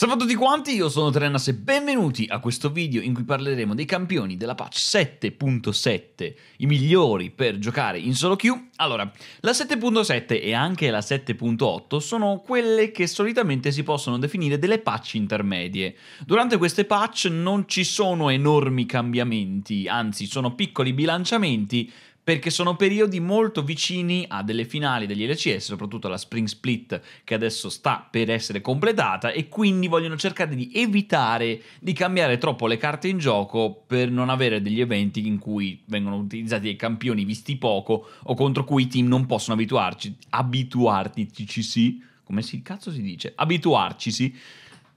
Salve a tutti quanti, io sono Trenas e benvenuti a questo video in cui parleremo dei campioni della patch 7.7, i migliori per giocare in solo queue. Allora, la 7.7 e anche la 7.8 sono quelle che solitamente si possono definire delle patch intermedie. Durante queste patch non ci sono enormi cambiamenti, anzi sono piccoli bilanciamenti perché sono periodi molto vicini a delle finali degli LCS, soprattutto la Spring Split che adesso sta per essere completata e quindi vogliono cercare di evitare di cambiare troppo le carte in gioco per non avere degli eventi in cui vengono utilizzati dei campioni visti poco o contro cui i team non possono abituarci, abituartici, come si cazzo si dice? Abituarci, sì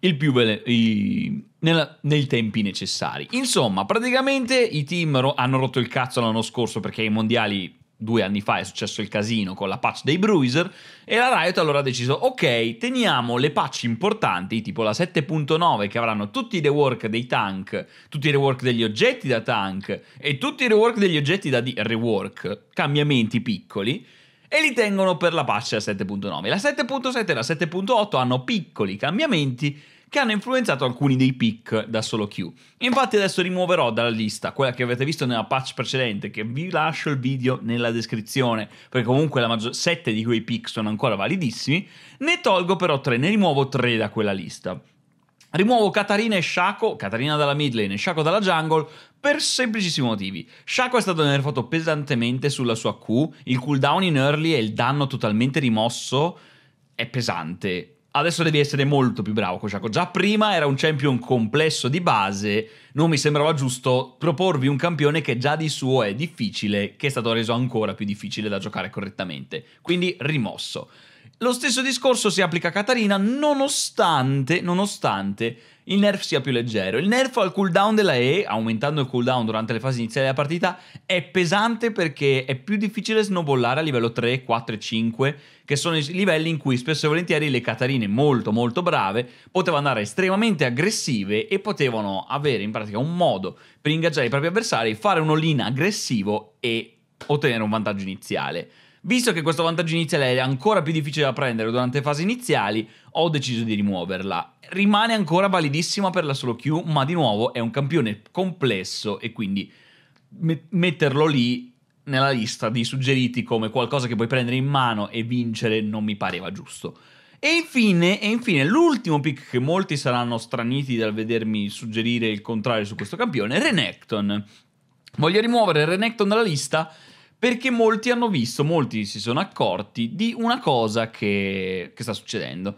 il più vele- i- nella- nei tempi necessari. Insomma, praticamente i team ro- hanno rotto il cazzo l'anno scorso perché ai mondiali due anni fa è successo il casino con la patch dei Bruiser e la Riot allora ha deciso ok teniamo le patch importanti tipo la 7.9 che avranno tutti i rework dei tank tutti i rework degli oggetti da tank e tutti i rework degli oggetti da di- rework cambiamenti piccoli e li tengono per la patch 7.9 la 7.7 e la 7.8 hanno piccoli cambiamenti che hanno influenzato alcuni dei pick da solo Q. Infatti adesso rimuoverò dalla lista quella che avete visto nella patch precedente, che vi lascio il video nella descrizione, perché comunque la maggior 7 di quei pick sono ancora validissimi, ne tolgo però 3, ne rimuovo 3 da quella lista. Rimuovo Katarina e Shaco, Katarina dalla mid lane e Shaco dalla jungle, per semplicissimi motivi. Shaco è stato nerfato pesantemente sulla sua Q, il cooldown in early e il danno totalmente rimosso è pesante adesso devi essere molto più bravo, Kosciako. Già prima era un champion complesso di base, non mi sembrava giusto proporvi un campione che già di suo è difficile, che è stato reso ancora più difficile da giocare correttamente. Quindi rimosso. Lo stesso discorso si applica a Katarina nonostante, nonostante il nerf sia più leggero. Il nerf al cooldown della E, aumentando il cooldown durante le fasi iniziali della partita, è pesante perché è più difficile snowballare a livello 3, 4 e 5, che sono i livelli in cui spesso e volentieri le Katarine molto molto brave potevano andare estremamente aggressive e potevano avere in pratica un modo per ingaggiare i propri avversari, fare un all-in aggressivo e ottenere un vantaggio iniziale. Visto che questo vantaggio iniziale è ancora più difficile da prendere durante le fasi iniziali, ho deciso di rimuoverla. Rimane ancora validissima per la solo Q, ma di nuovo è un campione complesso e quindi metterlo lì nella lista di suggeriti come qualcosa che puoi prendere in mano e vincere non mi pareva giusto. E infine, e infine, l'ultimo pick che molti saranno straniti dal vedermi suggerire il contrario su questo campione, Renekton. Voglio rimuovere Renekton dalla lista perché molti hanno visto, molti si sono accorti di una cosa che, che sta succedendo.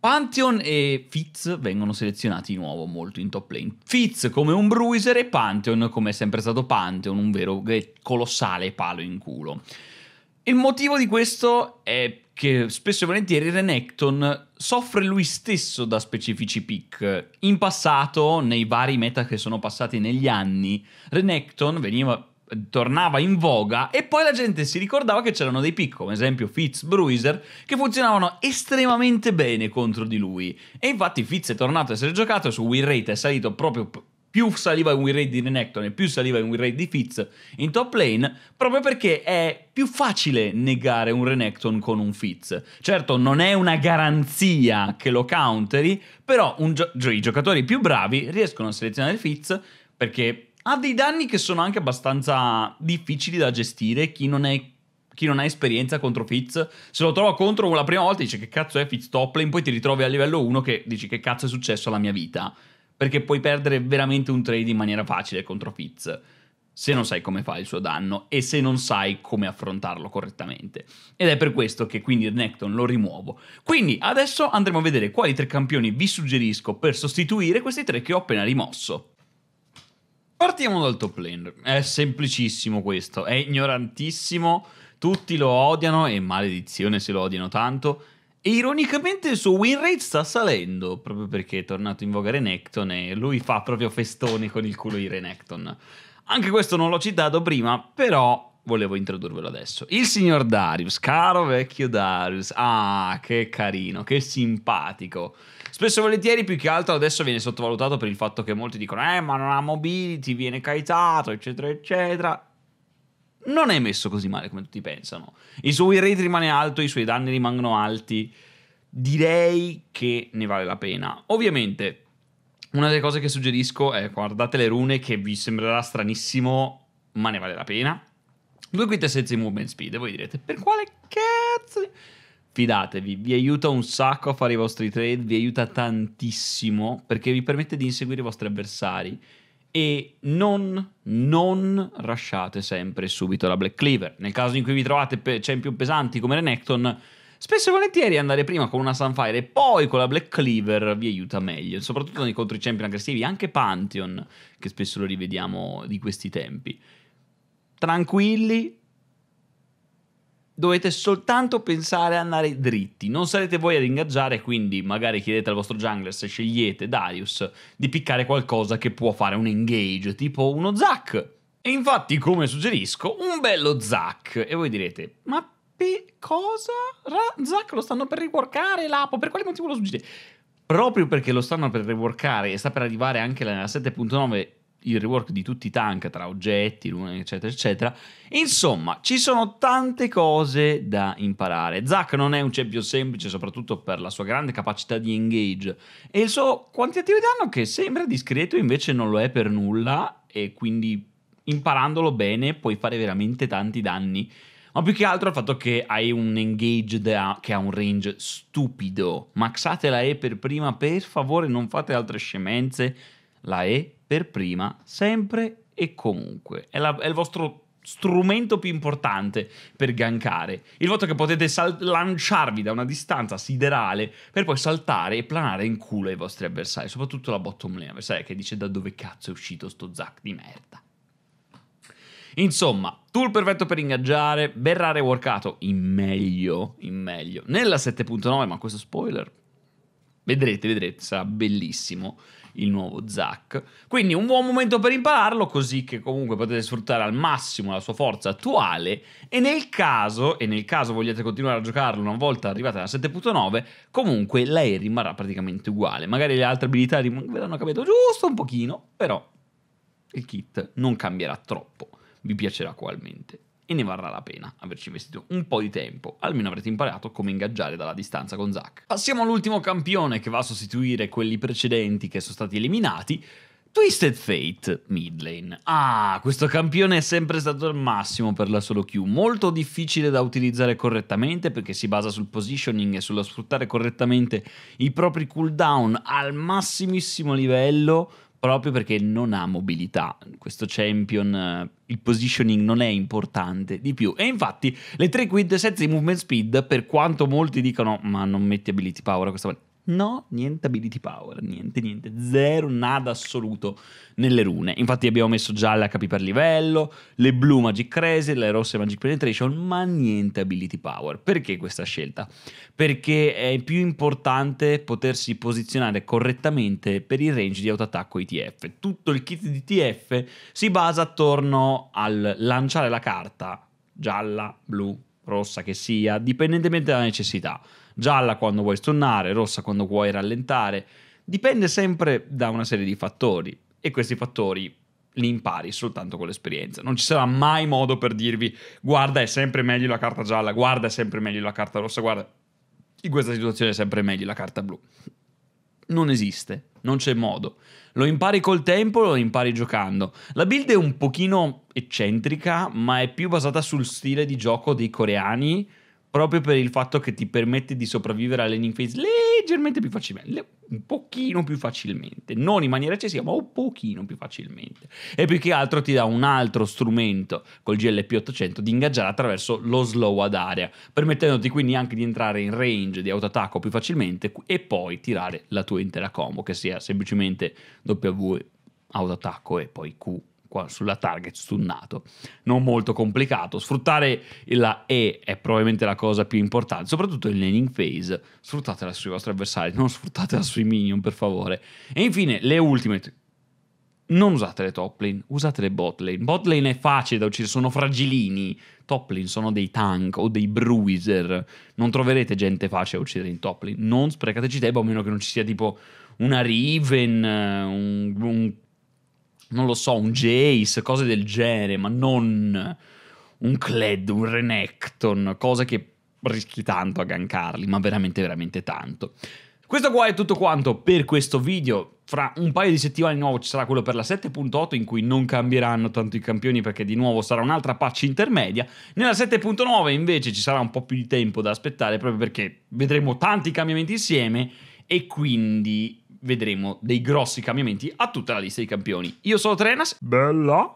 Pantheon e Fitz vengono selezionati di nuovo molto in top lane. Fitz come un bruiser e Pantheon come è sempre stato Pantheon, un vero colossale palo in culo. Il motivo di questo è che spesso e volentieri Renekton soffre lui stesso da specifici pick. In passato, nei vari meta che sono passati negli anni, Renekton veniva tornava in voga e poi la gente si ricordava che c'erano dei pick, come esempio Fitz Bruiser, che funzionavano estremamente bene contro di lui. E infatti Fitz è tornato a essere giocato su win rate, è salito proprio più saliva in win rate di Renekton e più saliva in win rate di Fitz in top lane, proprio perché è più facile negare un Renekton con un Fitz. Certo, non è una garanzia che lo counteri, però gio- i giocatori più bravi riescono a selezionare il Fitz perché ha dei danni che sono anche abbastanza difficili da gestire. Chi non, è, chi non ha esperienza contro Fitz, se lo trova contro la prima volta dice che cazzo è Fitz Toplane, poi ti ritrovi a livello 1 che dici che cazzo è successo alla mia vita. Perché puoi perdere veramente un trade in maniera facile contro Fitz se non sai come fa il suo danno e se non sai come affrontarlo correttamente. Ed è per questo che quindi il Necton lo rimuovo. Quindi adesso andremo a vedere quali tre campioni vi suggerisco per sostituire questi tre che ho appena rimosso. Partiamo dal top lane. È semplicissimo questo, è ignorantissimo, tutti lo odiano e maledizione se lo odiano tanto. E ironicamente il suo win rate sta salendo, proprio perché è tornato in voga Renekton e lui fa proprio festoni con il culo di Renekton. Anche questo non l'ho citato prima, però volevo introdurvelo adesso. Il signor Darius, caro vecchio Darius. Ah, che carino, che simpatico. Spesso e volentieri, più che altro, adesso viene sottovalutato per il fatto che molti dicono: Eh, ma non ha mobility, viene caitato, eccetera, eccetera. Non è messo così male come tutti pensano. Il suo win rate rimane alto, i suoi danni rimangono alti. Direi che ne vale la pena. Ovviamente, una delle cose che suggerisco è guardate le rune, che vi sembrerà stranissimo, ma ne vale la pena Due quintessenze di movement speed, e voi direte, per quale cazzo? Fidatevi, vi aiuta un sacco a fare i vostri trade, vi aiuta tantissimo perché vi permette di inseguire i vostri avversari e non, non rushate sempre subito la Black Cleaver. Nel caso in cui vi trovate pe- champion pesanti come Renekton, spesso e volentieri andare prima con una Sunfire e poi con la Black Cleaver vi aiuta meglio, soprattutto nei contro i champion aggressivi, anche Pantheon, che spesso lo rivediamo di questi tempi tranquilli, dovete soltanto pensare a andare dritti. Non sarete voi ad ingaggiare, quindi magari chiedete al vostro jungler se scegliete Darius di piccare qualcosa che può fare un engage, tipo uno Zac. E infatti, come suggerisco, un bello Zac. E voi direte, ma pe- cosa? Ra- Zac lo stanno per riporcare l'Apo, per quale motivo lo suggerite? Proprio perché lo stanno per reworkare e sta per arrivare anche la 7.9 il rework di tutti i tank tra oggetti, lune, eccetera, eccetera. Insomma, ci sono tante cose da imparare. Zack non è un champion semplice, soprattutto per la sua grande capacità di engage e il suo quantitativo di danno che sembra discreto, invece non lo è per nulla e quindi imparandolo bene puoi fare veramente tanti danni. Ma più che altro il fatto che hai un engage da, che ha un range stupido. Maxate la E per prima, per favore non fate altre scemenze la E per prima, sempre e comunque. È, la, è il vostro strumento più importante per gankare. Il fatto che potete sal- lanciarvi da una distanza siderale per poi saltare e planare in culo ai vostri avversari, soprattutto la bottom lane avversaria che dice da dove cazzo è uscito sto Zack di merda. Insomma, tool perfetto per ingaggiare, Berrare workato in meglio, in meglio. Nella 7.9, ma questo spoiler, vedrete, vedrete, sarà bellissimo il nuovo Zack. Quindi un buon momento per impararlo, così che comunque potete sfruttare al massimo la sua forza attuale e nel caso, e nel caso vogliate continuare a giocarlo una volta arrivata alla 7.9, comunque lei rimarrà praticamente uguale. Magari le altre abilità verranno cambiate giusto un pochino, però il kit non cambierà troppo, vi piacerà ugualmente e ne varrà la pena averci investito un po' di tempo, almeno avrete imparato come ingaggiare dalla distanza con Zack. Passiamo all'ultimo campione che va a sostituire quelli precedenti che sono stati eliminati, Twisted Fate Midlane. Ah, questo campione è sempre stato al massimo per la solo Q, molto difficile da utilizzare correttamente perché si basa sul positioning e sullo sfruttare correttamente i propri cooldown al massimissimo livello proprio perché non ha mobilità. Questo champion, eh, il positioning non è importante di più. E infatti le 3 quid senza i movement speed, per quanto molti dicano ma non metti ability power a questa volta, No, niente ability power, niente, niente, zero, nada assoluto nelle rune. Infatti abbiamo messo gialle HP per livello, le blu Magic Crazy, le rosse Magic Penetration, ma niente ability power. Perché questa scelta? Perché è più importante potersi posizionare correttamente per il range di autoattacco ITF. Tutto il kit di ITF si basa attorno al lanciare la carta gialla, blu, rossa che sia, dipendentemente dalla necessità. Gialla quando vuoi stornare, rossa quando vuoi rallentare, dipende sempre da una serie di fattori e questi fattori li impari soltanto con l'esperienza. Non ci sarà mai modo per dirvi guarda è sempre meglio la carta gialla, guarda è sempre meglio la carta rossa, guarda in questa situazione è sempre meglio la carta blu non esiste, non c'è modo. Lo impari col tempo, lo impari giocando. La build è un pochino eccentrica, ma è più basata sul stile di gioco dei coreani proprio per il fatto che ti permette di sopravvivere alla landing phase leggermente più facilmente, un pochino più facilmente, non in maniera eccessiva, ma un pochino più facilmente. E più che altro ti dà un altro strumento col GLP 800 di ingaggiare attraverso lo slow ad area, permettendoti quindi anche di entrare in range di autoattacco più facilmente e poi tirare la tua intera combo, che sia semplicemente W autoattacco e poi Q sulla target stunnato. Non molto complicato. Sfruttare la E è probabilmente la cosa più importante, soprattutto in laning phase. Sfruttatela sui vostri avversari, non sfruttatela sui minion, per favore. E infine le ultimate. Non usate le top lane, usate le bot lane. Bot lane è facile da uccidere, sono fragilini. Top lane sono dei tank o dei bruiser. Non troverete gente facile da uccidere in top lane. Non sprecateci tempo a meno che non ci sia tipo una Riven, eh, un, un non lo so, un Jace, cose del genere, ma non un Cled, un Renekton, cose che rischi tanto a gankarli, ma veramente veramente tanto. Questo qua è tutto quanto per questo video. Fra un paio di settimane di nuovo ci sarà quello per la 7.8 in cui non cambieranno tanto i campioni perché di nuovo sarà un'altra patch intermedia. Nella 7.9 invece ci sarà un po' più di tempo da aspettare proprio perché vedremo tanti cambiamenti insieme e quindi vedremo dei grossi cambiamenti a tutta la lista dei campioni. Io sono Trenas. Bella.